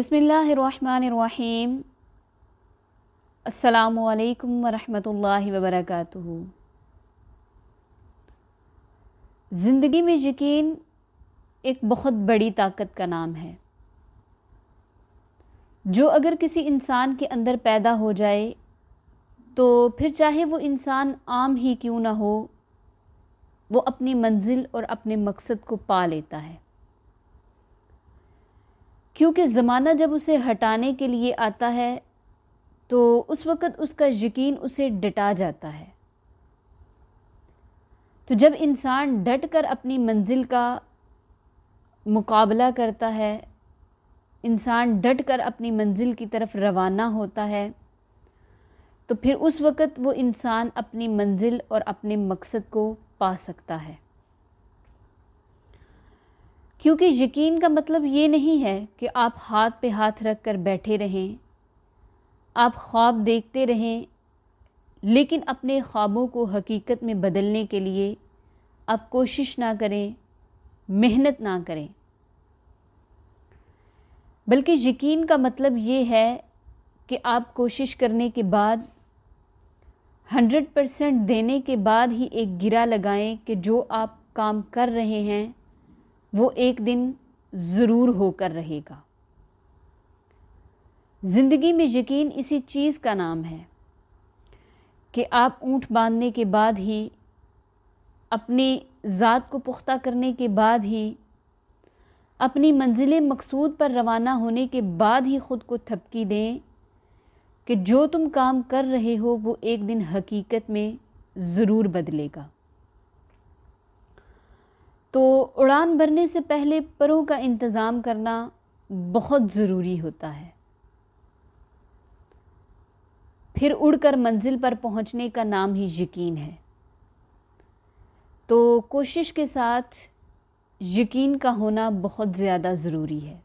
बसमीम अल्लाम वरहमतुल्लाहि वबरकातुहू ज़िंदगी में यकीन एक बहुत बड़ी ताकत का नाम है जो अगर किसी इंसान के अंदर पैदा हो जाए तो फिर चाहे वो इंसान आम ही क्यों ना हो वो अपनी मंजिल और अपने मकसद को पा लेता है क्योंकि ज़माना जब उसे हटाने के लिए आता है तो उस वक़्त उसका यकीन उसे डटा जाता है तो जब इंसान डट कर अपनी मंजिल का मुकाबला करता है इंसान डट कर अपनी मंजिल की तरफ रवाना होता है तो फिर उस वक़्त वो इंसान अपनी मंजिल और अपने मकसद को पा सकता है क्योंकि यकीन का मतलब ये नहीं है कि आप हाथ पे हाथ रख कर बैठे रहें आप ख्वाब देखते रहें लेकिन अपने ख्वाबों को हकीकत में बदलने के लिए आप कोशिश ना करें मेहनत ना करें बल्कि यकीन का मतलब ये है कि आप कोशिश करने के बाद हंड्रेड परसेंट देने के बाद ही एक गिरा लगाएं कि जो आप काम कर रहे हैं वो एक दिन ज़रूर होकर रहेगा ज़िंदगी में यकीन इसी चीज़ का नाम है कि आप ऊँट बांधने के बाद ही अपनी ज़ात को पुख्ता करने के बाद ही अपनी मंजिल मकसूद पर रवाना होने के बाद ही ख़ुद को थपकी दें कि जो तुम काम कर रहे हो वो एक दिन हकीकत में ज़रूर बदलेगा तो उड़ान भरने से पहले परों का इंतज़ाम करना बहुत ज़रूरी होता है फिर उड़कर मंजिल पर पहुंचने का नाम ही यकीन है तो कोशिश के साथ यकीन का होना बहुत ज़्यादा ज़रूरी है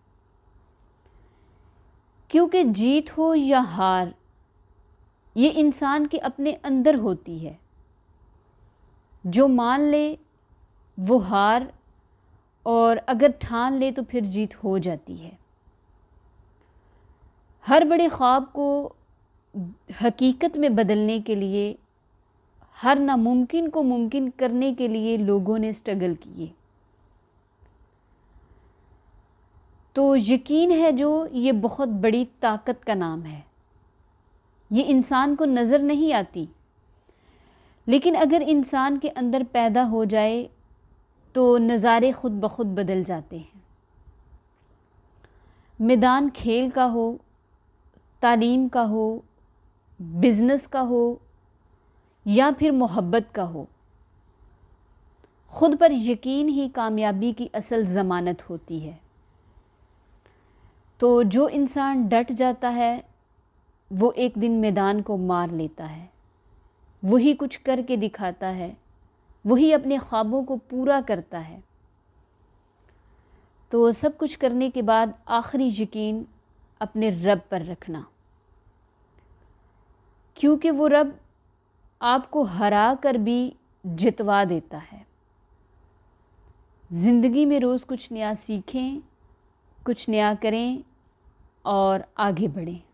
क्योंकि जीत हो या हार ये इंसान के अपने अंदर होती है जो मान ले वो हार और अगर ठान ले तो फिर जीत हो जाती है हर बड़े ख्वाब को हकीकत में बदलने के लिए हर नामुमकिन को मुमकिन करने के लिए लोगों ने स्ट्रगल किए तो यकीन है जो ये बहुत बड़ी ताकत का नाम है ये इंसान को नज़र नहीं आती लेकिन अगर इंसान के अंदर पैदा हो जाए तो नज़ारे ख़ुद ब खुद बदल जाते हैं मैदान खेल का हो तालीम का हो बिज़नेस का हो या फिर मोहब्बत का हो ख़ुद पर यकीन ही कामयाबी की असल ज़मानत होती है तो जो इंसान डट जाता है वो एक दिन मैदान को मार लेता है वही कुछ करके दिखाता है वही अपने ख्वाबों को पूरा करता है तो सब कुछ करने के बाद आखिरी यकीन अपने रब पर रखना क्योंकि वो रब आपको हरा कर भी जितवा देता है ज़िंदगी में रोज़ कुछ नया सीखें कुछ नया करें और आगे बढ़ें